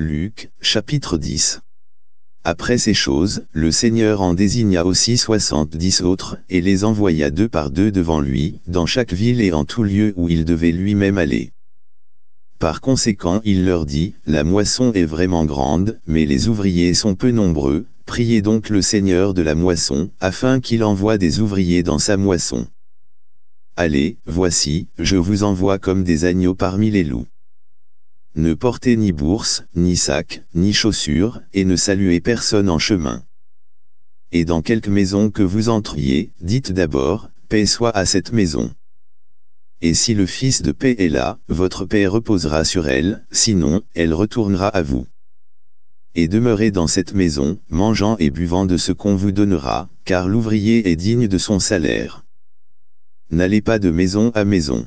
Luc, chapitre 10. Après ces choses, le Seigneur en désigna aussi soixante-dix autres, et les envoya deux par deux devant lui, dans chaque ville et en tout lieu où il devait lui-même aller. Par conséquent il leur dit, La moisson est vraiment grande, mais les ouvriers sont peu nombreux, priez donc le Seigneur de la moisson, afin qu'il envoie des ouvriers dans sa moisson. Allez, voici, je vous envoie comme des agneaux parmi les loups. Ne portez ni bourse, ni sac, ni chaussures, et ne saluez personne en chemin. Et dans quelque maison que vous entriez, dites d'abord, paix soit à cette maison. Et si le Fils de paix est là, votre paix reposera sur elle, sinon, elle retournera à vous. Et demeurez dans cette maison, mangeant et buvant de ce qu'on vous donnera, car l'ouvrier est digne de son salaire. N'allez pas de maison à maison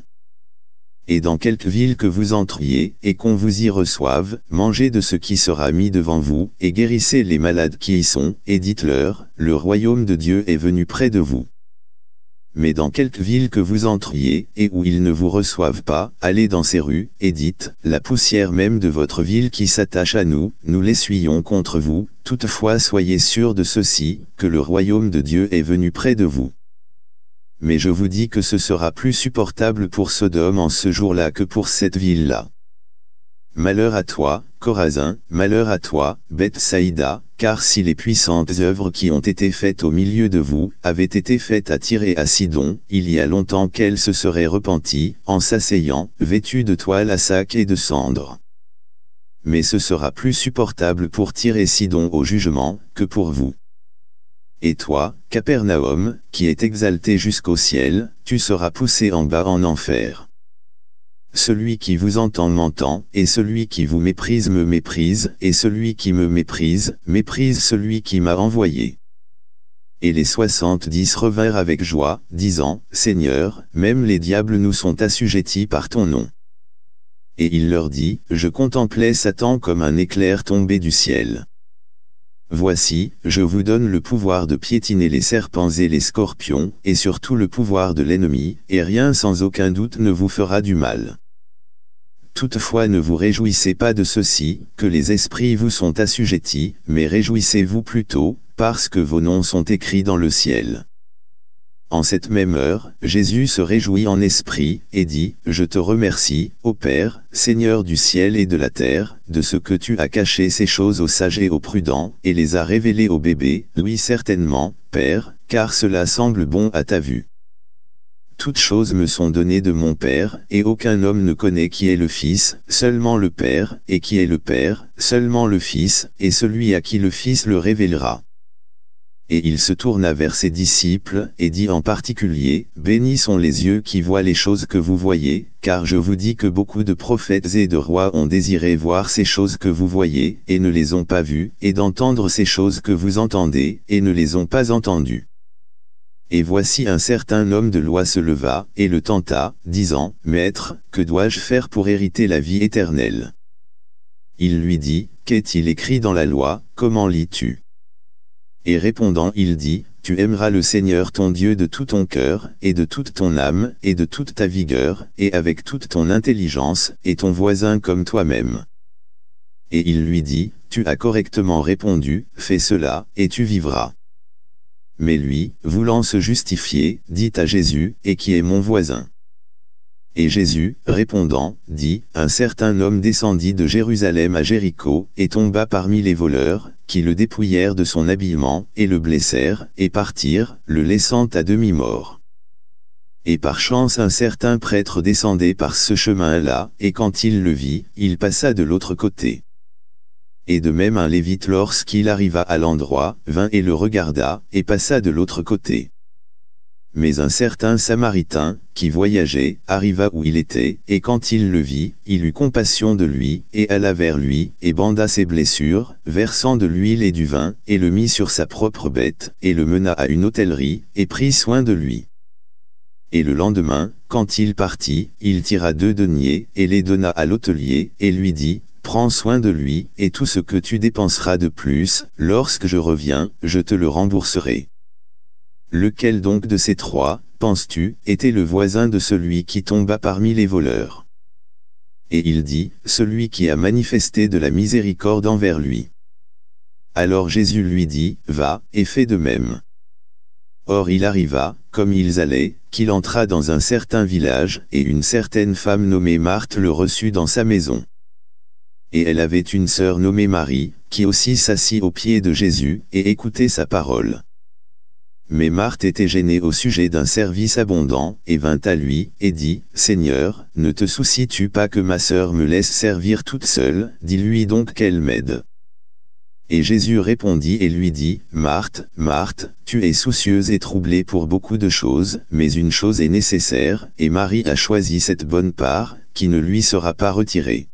et dans quelque ville que vous entriez, et qu'on vous y reçoive, mangez de ce qui sera mis devant vous, et guérissez les malades qui y sont, et dites-leur, le royaume de Dieu est venu près de vous. Mais dans quelque ville que vous entriez, et où ils ne vous reçoivent pas, allez dans ces rues, et dites, la poussière même de votre ville qui s'attache à nous, nous l'essuyons contre vous, toutefois soyez sûrs de ceci, que le royaume de Dieu est venu près de vous mais je vous dis que ce sera plus supportable pour Sodome en ce jour-là que pour cette ville-là. Malheur à toi, Corazin, malheur à toi, Saïda, car si les puissantes œuvres qui ont été faites au milieu de vous, avaient été faites à tirer à Sidon, il y a longtemps qu'elles se seraient repenties, en s'asseyant, vêtues de toile à sac et de cendres. Mais ce sera plus supportable pour tirer Sidon au jugement, que pour vous. Et toi, Capernaum, qui est exalté jusqu'au ciel, tu seras poussé en bas en enfer. Celui qui vous entend m'entend, et celui qui vous méprise me méprise, et celui qui me méprise, méprise celui qui m'a envoyé. Et les soixante-dix revinrent avec joie, disant, Seigneur, même les diables nous sont assujettis par ton nom. Et il leur dit, Je contemplais Satan comme un éclair tombé du ciel. Voici, je vous donne le pouvoir de piétiner les serpents et les scorpions, et surtout le pouvoir de l'ennemi, et rien sans aucun doute ne vous fera du mal. Toutefois ne vous réjouissez pas de ceci, que les esprits vous sont assujettis, mais réjouissez-vous plutôt, parce que vos noms sont écrits dans le ciel. En cette même heure, Jésus se réjouit en esprit, et dit, Je te remercie, ô Père, Seigneur du ciel et de la terre, de ce que tu as caché ces choses aux sages et aux prudents, et les as révélées au bébé. oui certainement, Père, car cela semble bon à ta vue. Toutes choses me sont données de mon Père, et aucun homme ne connaît qui est le Fils, seulement le Père, et qui est le Père, seulement le Fils, et celui à qui le Fils le révélera et il se tourna vers ses disciples, et dit en particulier, « Bénis sont les yeux qui voient les choses que vous voyez, car je vous dis que beaucoup de prophètes et de rois ont désiré voir ces choses que vous voyez, et ne les ont pas vues, et d'entendre ces choses que vous entendez, et ne les ont pas entendues. » Et voici un certain homme de loi se leva, et le tenta, disant, « Maître, que dois-je faire pour hériter la vie éternelle ?» Il lui dit, « Qu'est-il écrit dans la loi, comment lis-tu » Et répondant il dit, Tu aimeras le Seigneur ton Dieu de tout ton cœur, et de toute ton âme, et de toute ta vigueur, et avec toute ton intelligence, et ton voisin comme toi-même. Et il lui dit, Tu as correctement répondu, fais cela, et tu vivras. Mais lui, voulant se justifier, dit à Jésus, Et qui est mon voisin et Jésus, répondant, dit, Un certain homme descendit de Jérusalem à Jéricho, et tomba parmi les voleurs, qui le dépouillèrent de son habillement, et le blessèrent, et partirent, le laissant à demi-mort. Et par chance un certain prêtre descendait par ce chemin-là, et quand il le vit, il passa de l'autre côté. Et de même un lévite lorsqu'il arriva à l'endroit, vint et le regarda, et passa de l'autre côté. Mais un certain Samaritain, qui voyageait, arriva où il était, et quand il le vit, il eut compassion de lui, et alla vers lui, et banda ses blessures, versant de l'huile et du vin, et le mit sur sa propre bête, et le mena à une hôtellerie, et prit soin de lui. Et le lendemain, quand il partit, il tira deux deniers, et les donna à l'hôtelier, et lui dit, prends soin de lui, et tout ce que tu dépenseras de plus, lorsque je reviens, je te le rembourserai. Lequel donc de ces trois, penses-tu, était le voisin de celui qui tomba parmi les voleurs Et il dit, celui qui a manifesté de la miséricorde envers lui. Alors Jésus lui dit, va, et fais de même. Or il arriva, comme ils allaient, qu'il entra dans un certain village, et une certaine femme nommée Marthe le reçut dans sa maison. Et elle avait une sœur nommée Marie, qui aussi s'assit aux pieds de Jésus, et écoutait sa parole. Mais Marthe était gênée au sujet d'un service abondant, et vint à lui, et dit, « Seigneur, ne te soucies-tu pas que ma sœur me laisse servir toute seule, dis-lui donc qu'elle m'aide. » Et Jésus répondit et lui dit, « Marthe, Marthe, tu es soucieuse et troublée pour beaucoup de choses, mais une chose est nécessaire, et Marie a choisi cette bonne part, qui ne lui sera pas retirée. »